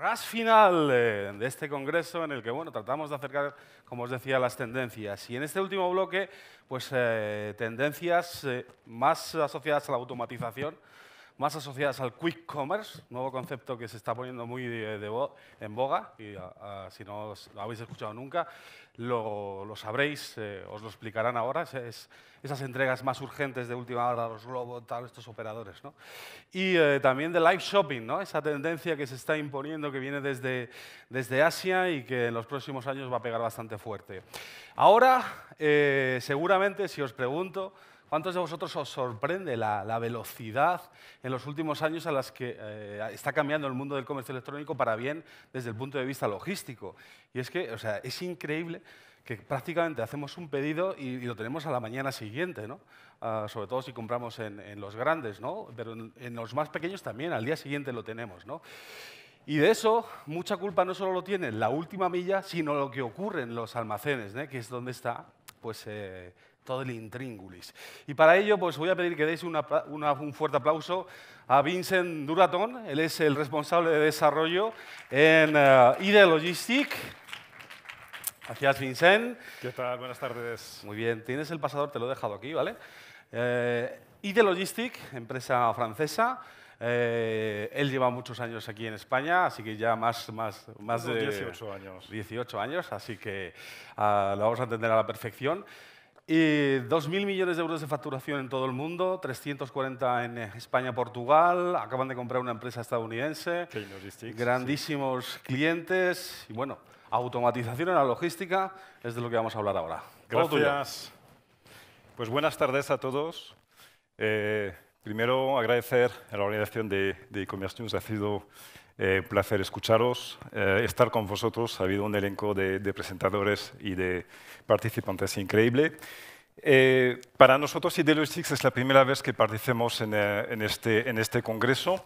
ras final eh, de este congreso en el que bueno, tratamos de acercar, como os decía, las tendencias. Y en este último bloque, pues eh, tendencias eh, más asociadas a la automatización, más asociadas al quick commerce, nuevo concepto que se está poniendo muy de, en boga, y si no lo habéis escuchado nunca, lo, sabréis, eh, os lo explicarán ahora, esas entregas más urgentes de última hora, los globos, tal, estos operadores. ¿no? Y eh, también de live shopping, ¿no? esa tendencia que se está imponiendo, que viene desde, desde Asia y que en los próximos años va a pegar bastante fuerte. Ahora, eh, seguramente, si os pregunto, ¿Cuántos de vosotros os sorprende la, velocidad en los últimos años a las que eh, está cambiando el mundo del comercio electrónico para bien desde el punto de vista logístico? Y es que, o sea, es increíble que prácticamente hacemos un pedido y, lo tenemos a la mañana siguiente, ¿no? Ah, sobre todo si compramos en, los grandes, ¿no? Pero en, los más pequeños también, al día siguiente lo tenemos, ¿no? Y de eso, mucha culpa no solo lo tiene la última milla, sino lo que ocurre en los almacenes, ¿eh? que es donde está pues, eh, del el intríngulis. Y para ello, pues voy a pedir que deis un fuerte aplauso a Vincent Duratón, él es el responsable de desarrollo en eh, IDE Logistic. Gracias, Vincent. ¿Qué tal? Buenas tardes. Muy bien, tienes el pasador, te lo he dejado aquí, ¿vale? Eh, IDE Logistic, empresa francesa, eh, él lleva muchos años aquí en España, así que ya más, más, más de 18 años. 18 años, así que ah, lo vamos a entender a la perfección. Y 2.000 millones de euros de facturación en todo el mundo, 340 en eh, España, Portugal, acaban de comprar una empresa estadounidense, grandísimos clientes y bueno, automatización en la logística es de lo que vamos a hablar ahora. Gracias. Pues buenas tardes a todos. Eh, primero agradecer a la organización de, de ha sido eh, un placer escucharos, estar con vosotros. Ha habido un elenco de, de presentadores y de participantes increíble. Eh, para nosotros Ideologics es la primera vez que participamos en, eh, este, en este, congreso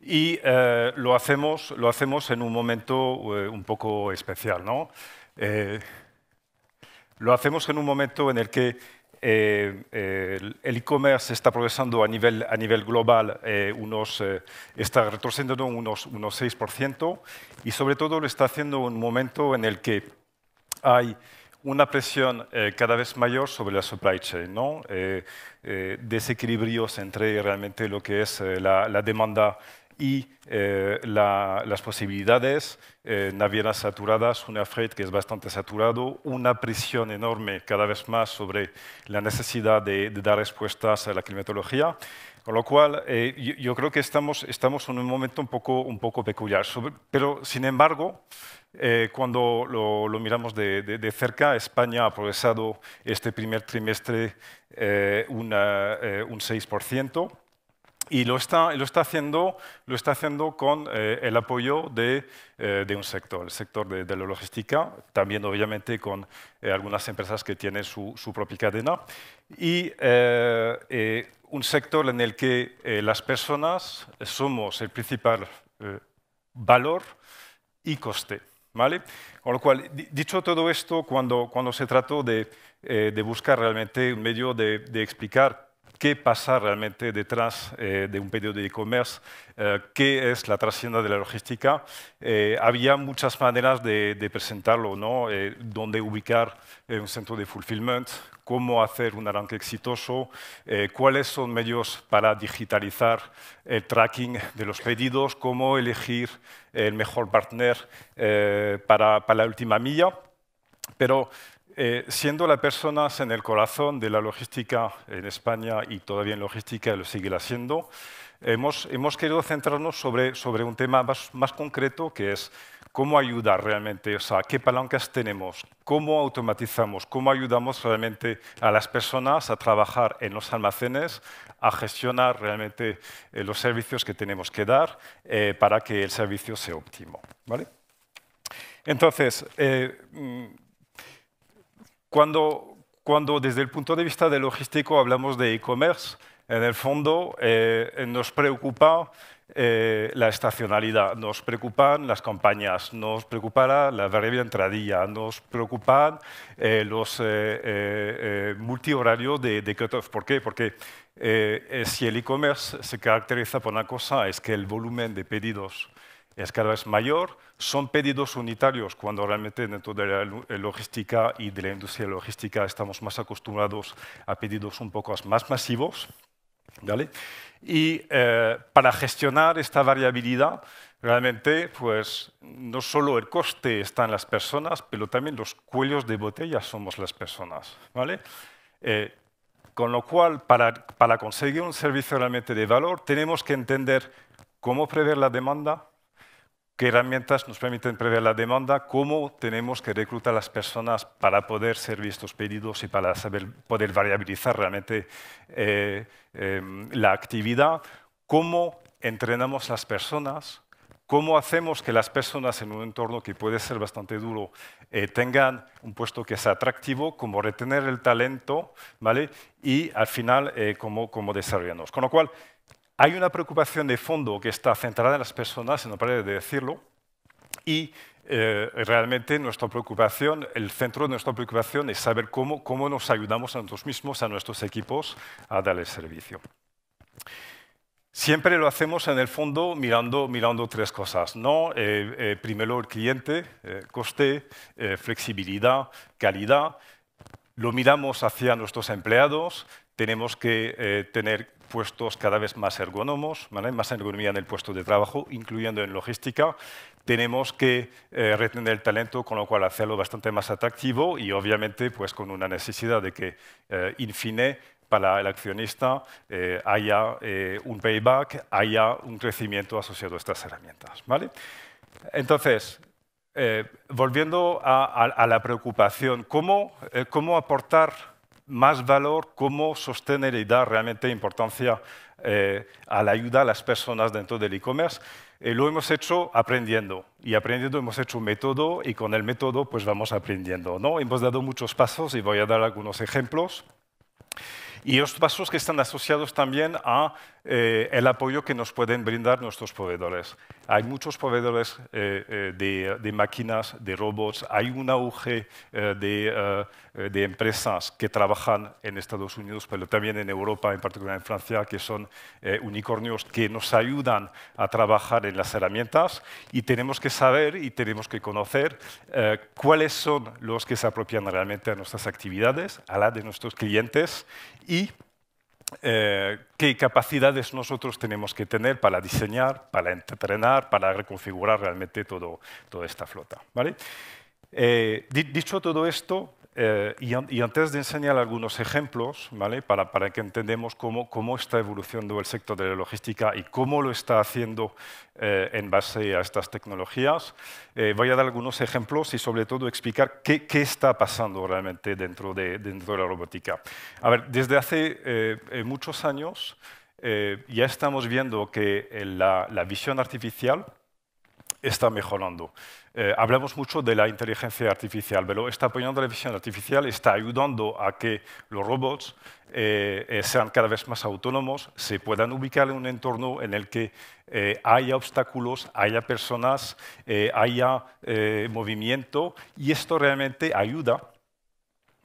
y eh, lo, hacemos, lo hacemos en un momento un poco especial. ¿no? lo hacemos en un momento en el que el e-commerce está progresando a nivel, a nivel global, unos, está retrocediendo unos, unos 6% y sobre todo lo está haciendo en un momento en el que hay una presión eh, cada vez mayor sobre la supply chain, eh, eh, desequilibrios entre realmente lo que es la, demanda y las posibilidades, navieras saturadas, una freight que es bastante saturado, una presión enorme cada vez más sobre la necesidad de, de dar respuestas a la climatología con lo cual, eh, yo, creo que estamos, en un momento un poco, un poco peculiar. pero, sin embargo, eh, cuando lo, miramos de, de, cerca, España ha progresado este primer trimestre eh, un 6% y lo está, lo está, haciendo, lo está haciendo con eh, el apoyo de, eh, de, un sector, el sector de, de la logística, también obviamente con eh, algunas empresas que tienen su, su propia cadena, y un sector en el que las personas somos el principal valor y coste. ¿Vale? Con lo cual, dicho todo esto, cuando, cuando se trató de, de buscar realmente un medio de explicar qué pasa realmente detrás eh, de un pedido de e-commerce, eh, qué es la trascienda de la logística. Eh, había muchas maneras de, presentarlo, ¿no? dónde ubicar un centro de fulfillment, cómo hacer un arranque exitoso, cuáles son medios para digitalizar el tracking de los pedidos, cómo elegir el mejor partner para, para la última milla. Pero eh, siendo las personas en el corazón de la logística en España y todavía en logística lo sigue haciendo, hemos, hemos, querido centrarnos sobre, sobre un tema más, concreto que es cómo ayudar realmente, o sea, qué palancas tenemos, cómo automatizamos, cómo ayudamos realmente a las personas a trabajar en los almacenes, a gestionar realmente eh, los servicios que tenemos que dar eh, para que el servicio sea óptimo. ¿vale? Entonces, mm, cuando, desde el punto de vista de logístico hablamos de e-commerce, en el fondo eh, eh, nos preocupa eh, la estacionalidad, nos preocupan las campañas, nos preocupa la breve entradilla, nos preocupan los multihorarios de, de ¿Por qué? Porque si el e-commerce se caracteriza por una cosa es que el volumen de pedidos es cada vez mayor, son pedidos unitarios cuando realmente dentro de la eh, logística y de la industria logística estamos más acostumbrados a pedidos un poco más masivos. ¿vale? Y eh, para gestionar esta variabilidad, realmente pues, no solo el coste está en las personas, pero también los cuellos de botella somos las personas. ¿vale? Eh, con lo cual, para, para conseguir un servicio realmente de valor, tenemos que entender cómo prever la demanda, qué herramientas nos permiten prever la demanda, cómo tenemos que reclutar a las personas para poder servir estos pedidos y para saber, poder variabilizar realmente eh, em, la actividad, cómo entrenamos las personas, cómo hacemos que las personas en un entorno que puede ser bastante duro eh, tengan un puesto que sea atractivo, cómo retener el talento ¿vale? y al final eh, cómo, cómo desarrollarnos. Con lo cual, hay una preocupación de fondo que está centrada en las personas, no parece de decirlo, y eh, realmente nuestra preocupación, el centro de nuestra preocupación es saber cómo, cómo nos ayudamos a nosotros mismos, a nuestros equipos, a dar el servicio. Siempre lo hacemos en el fondo mirando, mirando tres cosas. ¿no? Eh, eh, primero el cliente, coste, flexibilidad, calidad. Lo miramos hacia nuestros empleados, tenemos que tener puestos cada vez más ergonomos, más ergonomía en el puesto de trabajo, incluyendo en logística. Tenemos que eh, retener el talento, con lo cual hacerlo bastante más atractivo y obviamente pues, con una necesidad de que, eh, infine, para el accionista eh, haya eh, un payback, haya un crecimiento asociado a estas herramientas. ¿vale? Entonces, volviendo a, la preocupación, cómo aportar más valor, cómo sostener y dar realmente importancia eh, a la ayuda a las personas dentro del e-commerce. Eh, lo hemos hecho aprendiendo y aprendiendo hemos hecho un método y con el método pues vamos aprendiendo. ¿no? Hemos dado muchos pasos y voy a dar algunos ejemplos. Y los pasos que están asociados también a eh, el apoyo que nos pueden brindar nuestros proveedores. Hay muchos proveedores eh, eh, de, de, máquinas, de robots, hay un auge de, de, empresas que trabajan en Estados Unidos, pero también en Europa, en particular en Francia, que son unicornios que nos ayudan a trabajar en las herramientas y tenemos que saber y tenemos que conocer cuáles son los que se apropian realmente a nuestras actividades, a la de nuestros clientes y eh, qué capacidades nosotros tenemos que tener para diseñar, para entrenar, para reconfigurar realmente todo, toda esta flota. ¿vale? Eh, dicho todo esto, eh, y, antes de enseñar algunos ejemplos, ¿vale? para, que entendamos cómo, está evolucionando el sector de la logística y cómo lo está haciendo eh, en base a estas tecnologías, eh, voy a dar algunos ejemplos y sobre todo explicar qué, está pasando realmente dentro de, dentro de, la robótica. A ver, desde hace muchos años ya estamos viendo que la visión artificial está mejorando. Eh, hablamos mucho de la inteligencia artificial, pero esta opinión de la visión artificial está ayudando a que los robots eh, eh, sean cada vez más autónomos, se puedan ubicar en un entorno en el que haya obstáculos, haya personas, haya movimiento, y esto realmente ayuda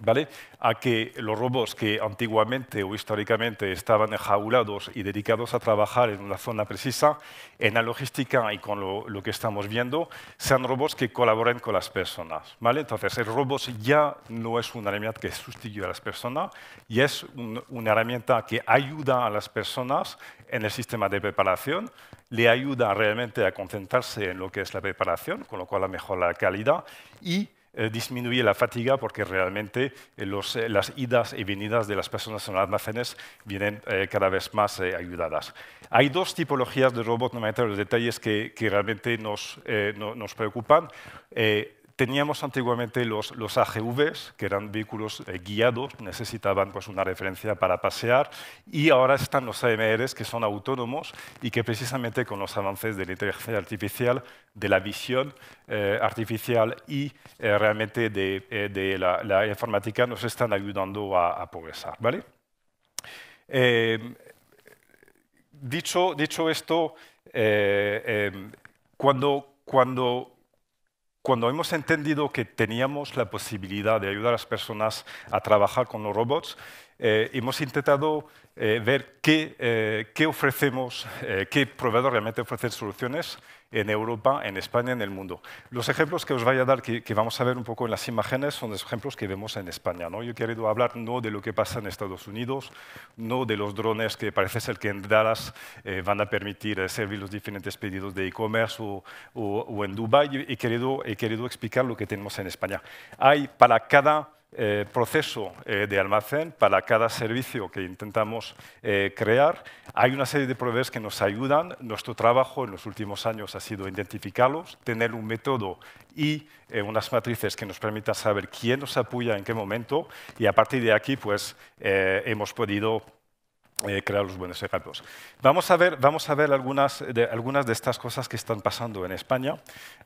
¿Vale? a que los robots que antiguamente o históricamente estaban enjaulados y dedicados a trabajar en una zona precisa, en la logística y con lo, que estamos viendo, sean robots que colaboren con las personas. ¿vale? Entonces, el robot ya no es una herramienta que sustituye a las personas, y es una herramienta que ayuda a las personas en el sistema de preparación, le ayuda realmente a concentrarse en lo que es la preparación, con lo cual mejora la calidad, y eh, disminuye la fatiga porque realmente eh, eh, las idas y venidas de las personas en los almacenes vienen cada vez más ayudadas. Hay dos tipologías de robots, no me meter los detalles, que, realmente nos, nos preocupan. Teníamos antiguamente los, los, AGVs, que eran vehículos eh, guiados, necesitaban pues, una referencia para pasear, y ahora están los AMRs, que son autónomos y que precisamente con los avances de la inteligencia artificial, de la visión eh, artificial y eh, realmente de, la, informática nos están ayudando a, progresar. ¿vale? Em, dicho, dicho, esto, em, cuando, cuando cuando hemos entendido que teníamos la posibilidad de ayudar a las personas a trabajar con los robots, eh, hemos intentado eh, ver qué, eh, qué ofrecemos, qué proveedor realmente ofrece soluciones en Europa, en España, en el mundo. Los ejemplos que os voy a dar, que, vamos a ver un poco en las imágenes, son los ejemplos que vemos en España. ¿no? Yo he querido hablar no de lo que pasa en Estados Unidos, no de los drones que parece ser que en Dallas eh, van a permitir servir los diferentes pedidos de e-commerce o, en Dubái. He querido, he querido explicar lo que tenemos en España. Hay para cada eh, proceso eh, de almacén para cada servicio que intentamos eh, crear. Hay una serie de proveedores que nos ayudan. Nuestro trabajo en los últimos años ha sido identificarlos, tener un método y unas matrices que nos permitan saber quién nos apoya en qué momento y a partir de aquí pues, hemos podido eh, crear los buenos ejemplos. Vamos a ver, vamos a ver algunas, de, algunas de estas cosas que están pasando en España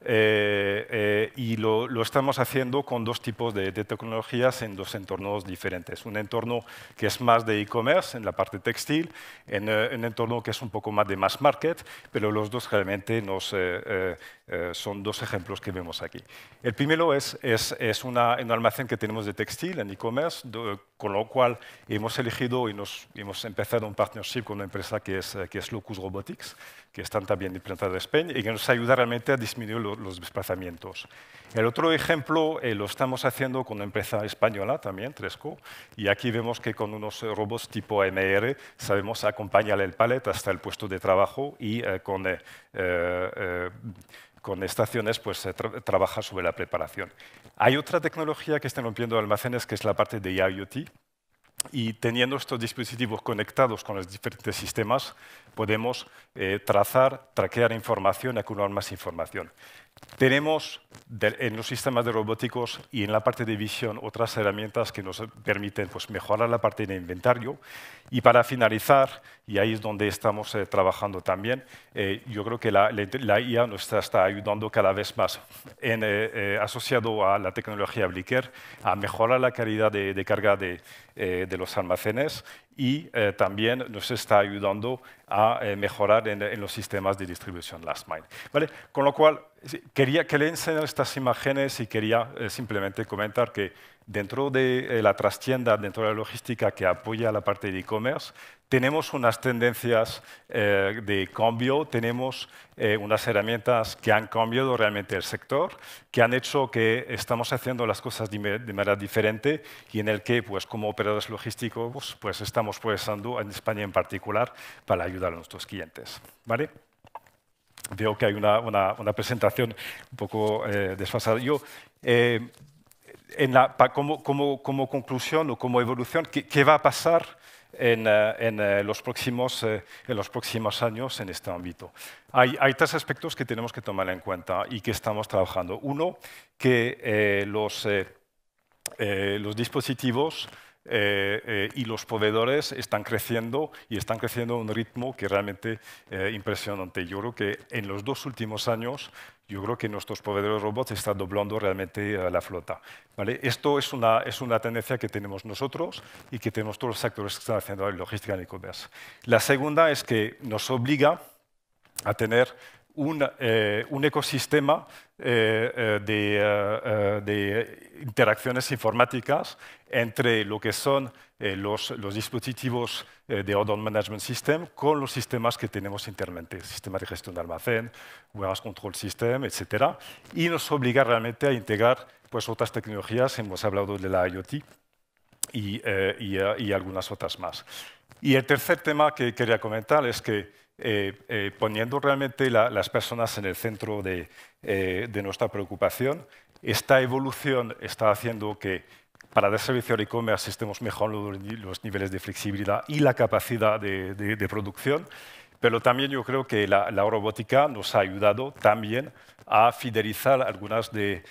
eh, eh, y lo, lo, estamos haciendo con dos tipos de, tecnologías en dos entornos diferentes. Un entorno que es más de e-commerce en la parte textil, en un entorno que es un poco más de mass market, pero los dos realmente nos, son dos ejemplos que vemos aquí. El primero es, es, es una, un almacén que tenemos de textil en e-commerce con lo cual hemos elegido y nos, hemos empezado un partnership con una empresa que es, eh, que es Locus Robotics, que están también implantados en España y que nos ayuda realmente a disminuir los, desplazamientos. El otro ejemplo eh, lo estamos haciendo con una empresa española también, Tresco, y aquí vemos que con unos eh, robots tipo MR sabemos acompañar el palet hasta el puesto de trabajo y con... con estaciones pues trabaja sobre la preparación. Hay otra tecnología que está rompiendo almacenes, que es la parte de IoT. Y teniendo estos dispositivos conectados con los diferentes sistemas, podemos eh, trazar, traquear información, acumular más información. Tenemos en los sistemas de robóticos y en la parte de visión otras herramientas que nos permiten pues, mejorar la parte de inventario. Y para finalizar, y ahí es donde estamos eh, trabajando también, eh, yo creo que la, IA nos está, ayudando cada vez más, eh, asociado a la tecnología Blicker, a mejorar la calidad de, carga de, los almacenes y también nos está ayudando a mejorar en, en, los sistemas de distribución last mile. ¿Vale? Con lo cual, Quería que le enseñar estas imágenes y quería eh, simplemente comentar que dentro de eh, la trastienda, dentro de la logística que apoya la parte de e-commerce, tenemos unas tendencias eh, de cambio, tenemos unas herramientas que han cambiado realmente el sector, que han hecho que estamos haciendo las cosas de, manera diferente y en el que, pues, como operadores logísticos, pues, estamos progresando en España en particular para ayudar a nuestros clientes. ¿Vale? veo que hay una, una, presentación un poco eh, desfasada. Yo, eh, como, conclusión o como evolución, ¿qué, va a pasar en, eh, en, los próximos, en los próximos años en este ámbito? Hay, hay, tres aspectos que tenemos que tomar en cuenta y que estamos trabajando. Uno, que los, los dispositivos eh, eh, y los proveedores están creciendo y están creciendo a un ritmo que realmente eh, impresionante. Yo creo que en los dos últimos años, yo creo que nuestros proveedores robots están doblando realmente eh, la flota. ¿vale? Esto es una, es una tendencia que tenemos nosotros y que tenemos todos los actores que están haciendo la logística en e-commerce. La segunda es que nos obliga a tener eh, un, ecosistema eh, eh, de, interacciones informáticas entre lo que son los, dispositivos de Order Management System con los sistemas que tenemos internamente, sistema de gestión de almacén, Warehouse Control System, etc. Y nos obliga realmente a integrar pues, otras tecnologías, hemos hablado de la IoT, y, algunas otras más. Y el tercer tema que quería comentar es que eh, eh, poniendo realmente las personas en el centro eh, de, nuestra preocupación. Esta evolución está haciendo que para dar servicio a e-commerce estemos mejorando los niveles de flexibilidad y la capacidad de, producción, pero también yo creo que la, robótica nos ha ayudado también a fidelizar algunos de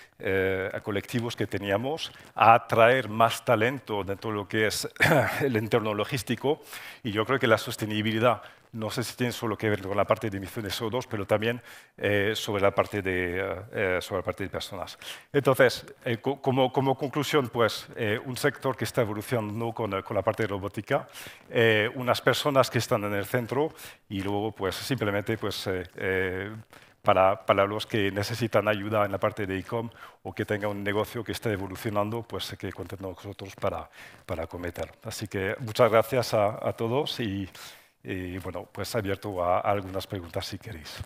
colectivos que teníamos, a atraer más talento dentro de lo que es el entorno logístico y yo creo que la sostenibilidad no sé si tiene solo que ver con la parte de emisiones de CO2, pero también eh, sobre, la parte de, eh, eh, sobre la parte de personas. Entonces, como, conclusión, pues, un sector que está evolucionando con, con la parte de robótica, unas personas que están en el centro y luego, pues, simplemente, pues, para, para, los que necesitan ayuda en la parte de e-com o que tenga un negocio que esté evolucionando, pues que cuenten con nosotros para, para Así que muchas gracias a, a todos y y bueno, pues abierto a algunas preguntas si queréis.